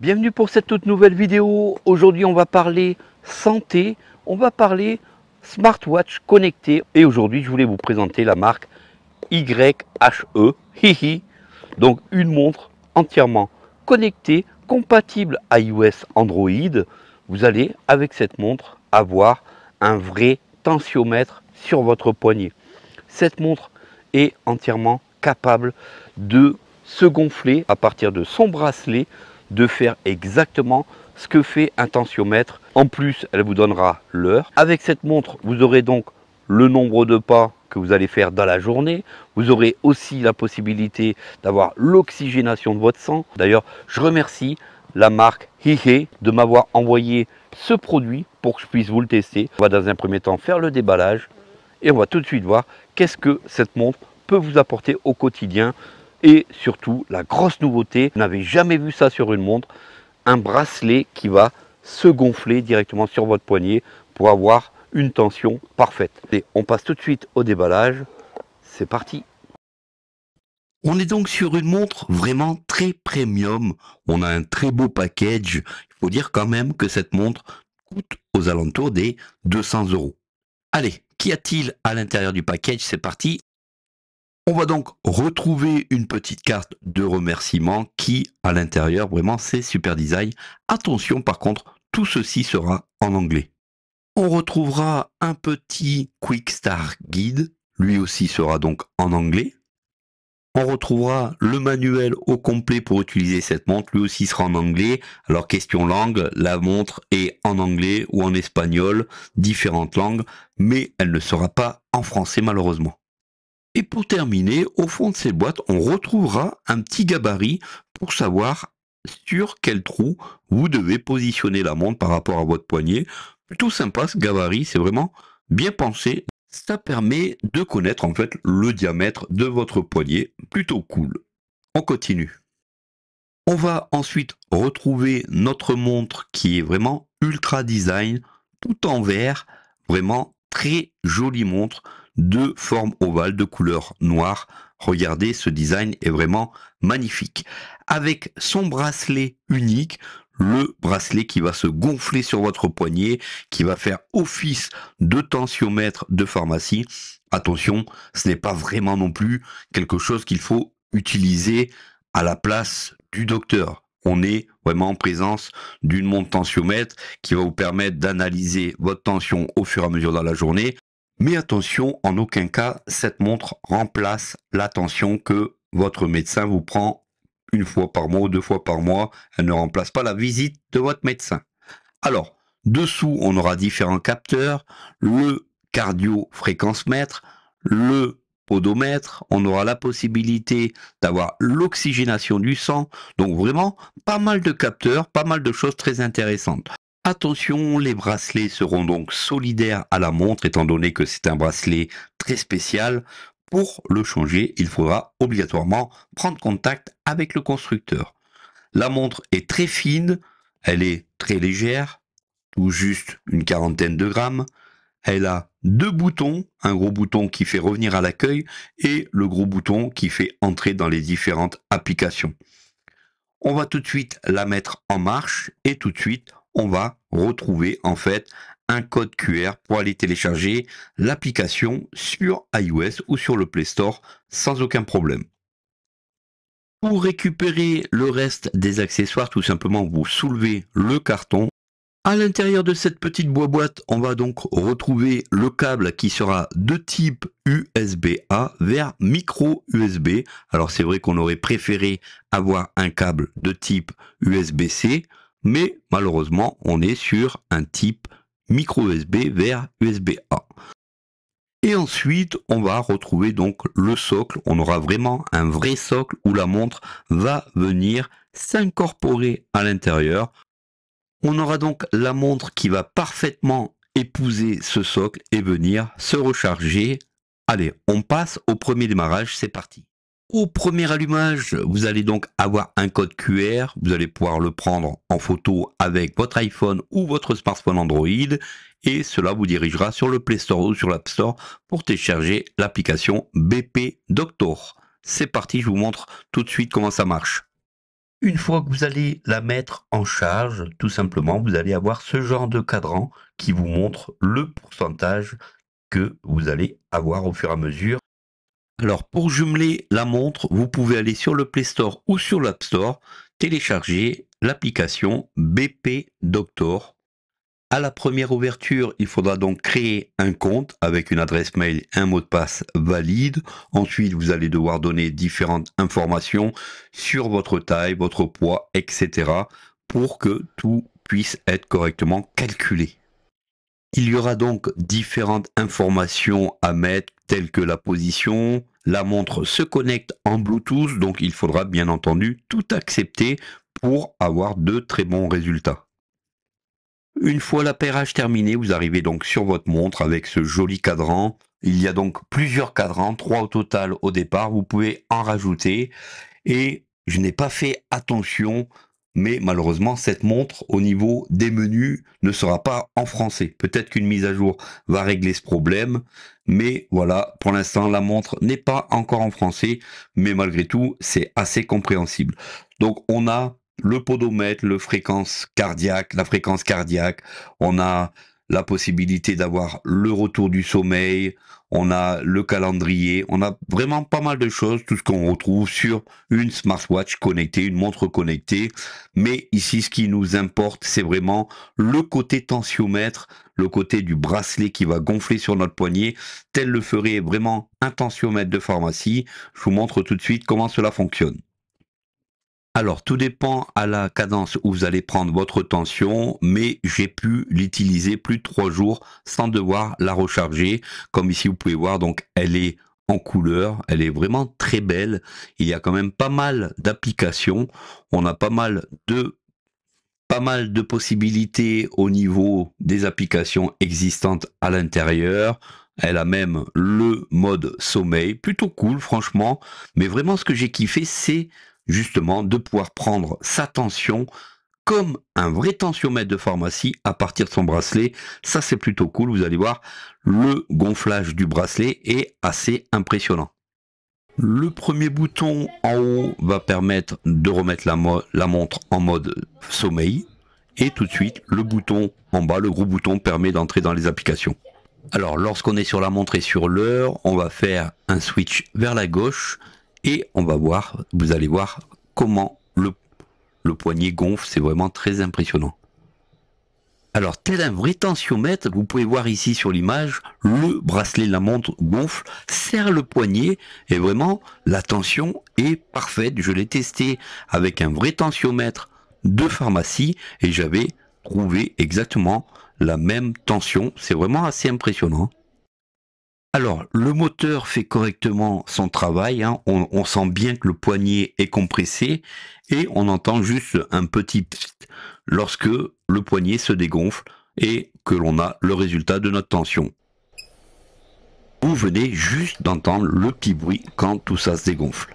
Bienvenue pour cette toute nouvelle vidéo. Aujourd'hui, on va parler santé, on va parler smartwatch connecté. Et aujourd'hui, je voulais vous présenter la marque YHE, hihi, donc une montre entièrement connectée, compatible iOS Android. Vous allez, avec cette montre, avoir un vrai tensiomètre sur votre poignet. Cette montre est entièrement capable de se gonfler à partir de son bracelet de faire exactement ce que fait un tensiomètre. En plus, elle vous donnera l'heure. Avec cette montre, vous aurez donc le nombre de pas que vous allez faire dans la journée. Vous aurez aussi la possibilité d'avoir l'oxygénation de votre sang. D'ailleurs, je remercie la marque Hihe de m'avoir envoyé ce produit pour que je puisse vous le tester. On va dans un premier temps faire le déballage et on va tout de suite voir qu'est-ce que cette montre peut vous apporter au quotidien et surtout, la grosse nouveauté, vous n'avez jamais vu ça sur une montre, un bracelet qui va se gonfler directement sur votre poignet pour avoir une tension parfaite. Et on passe tout de suite au déballage. C'est parti on est donc sur une montre vraiment très premium. On a un très beau package. Il faut dire quand même que cette montre coûte aux alentours des 200 euros. Allez, qu'y a-t-il à l'intérieur du package C'est parti, on va donc retrouver une petite carte de remerciement qui, à l'intérieur, vraiment, c'est super design. Attention, par contre, tout ceci sera en anglais. On retrouvera un petit Quick Guide, lui aussi sera donc en anglais. On retrouvera le manuel au complet pour utiliser cette montre, lui aussi sera en anglais. Alors question langue, la montre est en anglais ou en espagnol, différentes langues, mais elle ne sera pas en français malheureusement. Et pour terminer, au fond de ces boîtes, on retrouvera un petit gabarit pour savoir sur quel trou vous devez positionner la montre par rapport à votre poignet. Plutôt sympa ce gabarit, c'est vraiment bien pensé. Ça permet de connaître en fait le diamètre de votre poignet. Plutôt cool. On continue. On va ensuite retrouver notre montre qui est vraiment ultra design, tout en vert. vraiment très jolie montre deux formes ovales de couleur noire. Regardez, ce design est vraiment magnifique. Avec son bracelet unique, le bracelet qui va se gonfler sur votre poignet, qui va faire office de tensiomètre de pharmacie. Attention, ce n'est pas vraiment non plus quelque chose qu'il faut utiliser à la place du docteur. On est vraiment en présence d'une montre tensiomètre qui va vous permettre d'analyser votre tension au fur et à mesure de la journée. Mais attention, en aucun cas, cette montre remplace l'attention que votre médecin vous prend une fois par mois ou deux fois par mois. Elle ne remplace pas la visite de votre médecin. Alors, dessous, on aura différents capteurs. Le cardio-fréquence-mètre, le podomètre. On aura la possibilité d'avoir l'oxygénation du sang. Donc vraiment, pas mal de capteurs, pas mal de choses très intéressantes. Attention, les bracelets seront donc solidaires à la montre étant donné que c'est un bracelet très spécial. Pour le changer, il faudra obligatoirement prendre contact avec le constructeur. La montre est très fine, elle est très légère, ou juste une quarantaine de grammes. Elle a deux boutons, un gros bouton qui fait revenir à l'accueil et le gros bouton qui fait entrer dans les différentes applications. On va tout de suite la mettre en marche et tout de suite on va retrouver en fait un code QR pour aller télécharger l'application sur iOS ou sur le Play Store sans aucun problème. Pour récupérer le reste des accessoires, tout simplement vous soulevez le carton. À l'intérieur de cette petite boîte, on va donc retrouver le câble qui sera de type USB-A vers micro USB. Alors c'est vrai qu'on aurait préféré avoir un câble de type USB-C mais malheureusement, on est sur un type micro USB vers USB-A. Et ensuite, on va retrouver donc le socle. On aura vraiment un vrai socle où la montre va venir s'incorporer à l'intérieur. On aura donc la montre qui va parfaitement épouser ce socle et venir se recharger. Allez, on passe au premier démarrage, c'est parti. Au premier allumage, vous allez donc avoir un code QR, vous allez pouvoir le prendre en photo avec votre iPhone ou votre smartphone Android et cela vous dirigera sur le Play Store ou sur l'App Store pour télécharger l'application BP Doctor. C'est parti, je vous montre tout de suite comment ça marche. Une fois que vous allez la mettre en charge, tout simplement, vous allez avoir ce genre de cadran qui vous montre le pourcentage que vous allez avoir au fur et à mesure alors pour jumeler la montre, vous pouvez aller sur le Play Store ou sur l'App Store, télécharger l'application BP Doctor. À la première ouverture, il faudra donc créer un compte avec une adresse mail, et un mot de passe valide. Ensuite, vous allez devoir donner différentes informations sur votre taille, votre poids, etc. pour que tout puisse être correctement calculé. Il y aura donc différentes informations à mettre telles que la position, la montre se connecte en Bluetooth, donc il faudra bien entendu tout accepter pour avoir de très bons résultats. Une fois l'appairage terminé, vous arrivez donc sur votre montre avec ce joli cadran. Il y a donc plusieurs cadrans, trois au total au départ, vous pouvez en rajouter. Et je n'ai pas fait attention mais malheureusement cette montre au niveau des menus ne sera pas en français. Peut-être qu'une mise à jour va régler ce problème, mais voilà, pour l'instant la montre n'est pas encore en français, mais malgré tout c'est assez compréhensible. Donc on a le podomètre, le fréquence cardiaque, la fréquence cardiaque, on a la possibilité d'avoir le retour du sommeil, on a le calendrier, on a vraiment pas mal de choses, tout ce qu'on retrouve sur une smartwatch connectée, une montre connectée. Mais ici, ce qui nous importe, c'est vraiment le côté tensiomètre, le côté du bracelet qui va gonfler sur notre poignet, tel le ferait vraiment un tensiomètre de pharmacie. Je vous montre tout de suite comment cela fonctionne. Alors, tout dépend à la cadence où vous allez prendre votre tension, mais j'ai pu l'utiliser plus de 3 jours sans devoir la recharger. Comme ici, vous pouvez voir, donc elle est en couleur, elle est vraiment très belle. Il y a quand même pas mal d'applications, on a pas mal de pas mal de possibilités au niveau des applications existantes à l'intérieur. Elle a même le mode sommeil, plutôt cool franchement, mais vraiment ce que j'ai kiffé c'est justement de pouvoir prendre sa tension comme un vrai tensiomètre de pharmacie à partir de son bracelet. Ça, c'est plutôt cool. Vous allez voir, le gonflage du bracelet est assez impressionnant. Le premier bouton en haut va permettre de remettre la, montre en mode sommeil. Et tout de suite, le bouton en bas, le gros bouton, permet d'entrer dans les applications. Alors, lorsqu'on est sur la montre et sur l'heure, on va faire un switch vers la gauche et on va voir, vous allez voir comment le, poignet gonfle, c'est vraiment très impressionnant. Alors, tel un vrai tensiomètre, vous pouvez voir ici sur l'image, le bracelet de la montre gonfle, serre le poignet, et vraiment, la tension est parfaite. Je l'ai testé avec un vrai tensiomètre de pharmacie, et j'avais trouvé exactement la même tension. C'est vraiment assez impressionnant. Alors, le moteur fait correctement son travail, hein. on, sent bien que le poignet est compressé et on entend juste un petit pfft lorsque le poignet se dégonfle et que l'on a le résultat de notre tension. Vous venez juste d'entendre le petit bruit quand tout ça se dégonfle.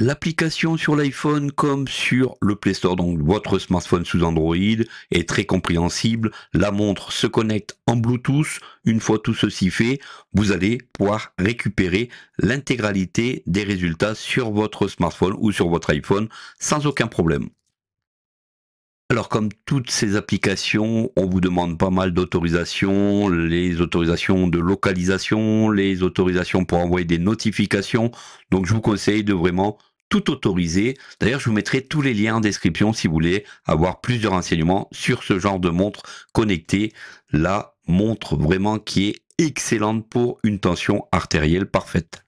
L'application sur l'iPhone comme sur le Play Store, donc votre smartphone sous Android, est très compréhensible. La montre se connecte en Bluetooth. Une fois tout ceci fait, vous allez pouvoir récupérer l'intégralité des résultats sur votre smartphone ou sur votre iPhone sans aucun problème. Alors comme toutes ces applications, on vous demande pas mal d'autorisations, les autorisations de localisation, les autorisations pour envoyer des notifications. Donc je vous conseille de vraiment tout autoriser. D'ailleurs, je vous mettrai tous les liens en description si vous voulez avoir plus de renseignements sur ce genre de montre connectée. La montre vraiment qui est excellente pour une tension artérielle parfaite.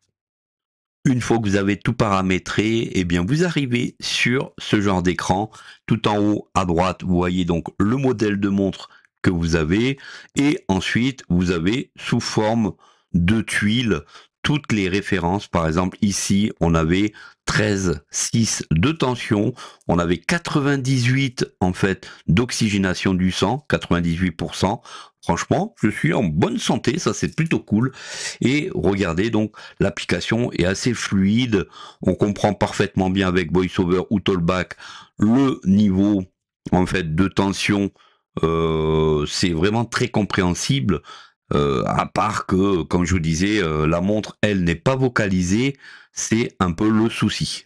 Une fois que vous avez tout paramétré, eh bien vous arrivez sur ce genre d'écran. Tout en haut à droite, vous voyez donc le modèle de montre que vous avez. Et ensuite, vous avez sous forme de tuiles toutes les références. Par exemple, ici, on avait 13, 6 de tension. On avait 98 en fait d'oxygénation du sang, 98%. Franchement, je suis en bonne santé, ça c'est plutôt cool. Et regardez donc, l'application est assez fluide. On comprend parfaitement bien avec VoiceOver ou Tollback le niveau en fait de tension. Euh, c'est vraiment très compréhensible euh, à part que, comme je vous disais, euh, la montre, elle n'est pas vocalisée, c'est un peu le souci.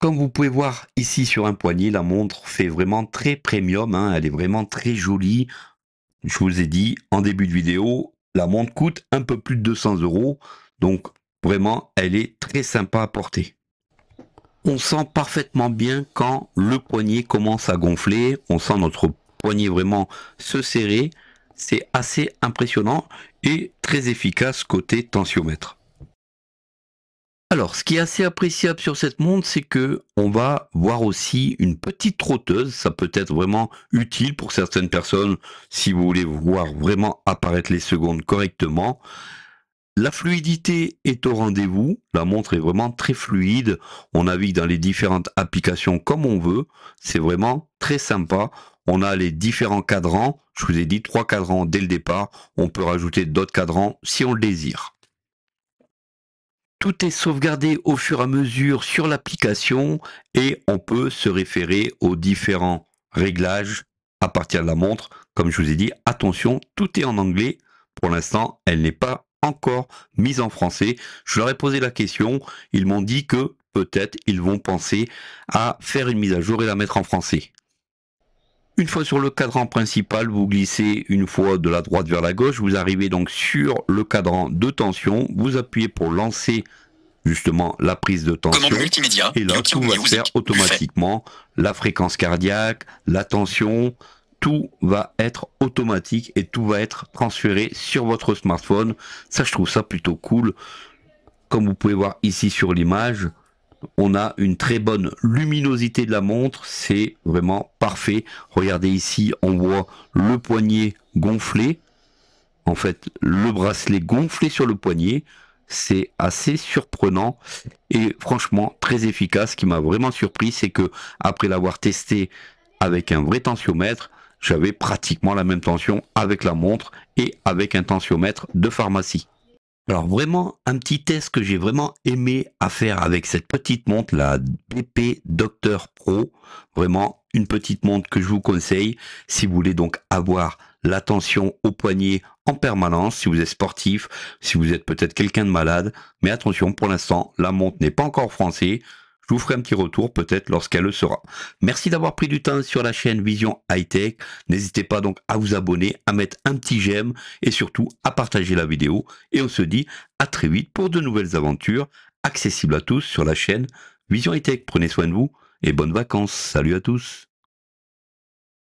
Comme vous pouvez voir ici sur un poignet, la montre fait vraiment très premium, hein, elle est vraiment très jolie. Je vous ai dit en début de vidéo, la montre coûte un peu plus de 200 euros, donc vraiment, elle est très sympa à porter. On sent parfaitement bien quand le poignet commence à gonfler, on sent notre poignet vraiment se serrer c'est assez impressionnant et très efficace côté tensiomètre. Alors, ce qui est assez appréciable sur cette montre, c'est que on va voir aussi une petite trotteuse. Ça peut être vraiment utile pour certaines personnes si vous voulez voir vraiment apparaître les secondes correctement. La fluidité est au rendez-vous. La montre est vraiment très fluide. On navigue dans les différentes applications comme on veut. C'est vraiment très sympa on a les différents cadrans. Je vous ai dit trois cadrans dès le départ. On peut rajouter d'autres cadrans si on le désire. Tout est sauvegardé au fur et à mesure sur l'application et on peut se référer aux différents réglages à partir de la montre. Comme je vous ai dit, attention, tout est en anglais. Pour l'instant, elle n'est pas encore mise en français. Je leur ai posé la question. Ils m'ont dit que peut-être ils vont penser à faire une mise à jour et la mettre en français. Une fois sur le cadran principal, vous glissez une fois de la droite vers la gauche, vous arrivez donc sur le cadran de tension, vous appuyez pour lancer justement la prise de tension. et là, tout va faire automatiquement. La fréquence cardiaque, la tension, tout va être automatique et tout va être transféré sur votre smartphone. Ça, je trouve ça plutôt cool. Comme vous pouvez voir ici sur l'image, on a une très bonne luminosité de la montre, c'est vraiment parfait. Regardez ici, on voit le poignet gonflé, en fait le bracelet gonflé sur le poignet, c'est assez surprenant et franchement très efficace. Ce qui m'a vraiment surpris, c'est que après l'avoir testé avec un vrai tensiomètre, j'avais pratiquement la même tension avec la montre et avec un tensiomètre de pharmacie. Alors vraiment, un petit test que j'ai vraiment aimé à faire avec cette petite montre, la BP Docteur Pro. Vraiment, une petite montre que je vous conseille si vous voulez donc avoir l'attention au poignet en permanence, si vous êtes sportif, si vous êtes peut-être quelqu'un de malade. Mais attention, pour l'instant, la montre n'est pas encore française. Je vous ferai un petit retour peut-être lorsqu'elle le sera. Merci d'avoir pris du temps sur la chaîne Vision Hightech. Tech. N'hésitez pas donc à vous abonner, à mettre un petit j'aime et surtout à partager la vidéo. Et on se dit à très vite pour de nouvelles aventures accessibles à tous sur la chaîne Vision High Tech. Prenez soin de vous et bonnes vacances. Salut à tous.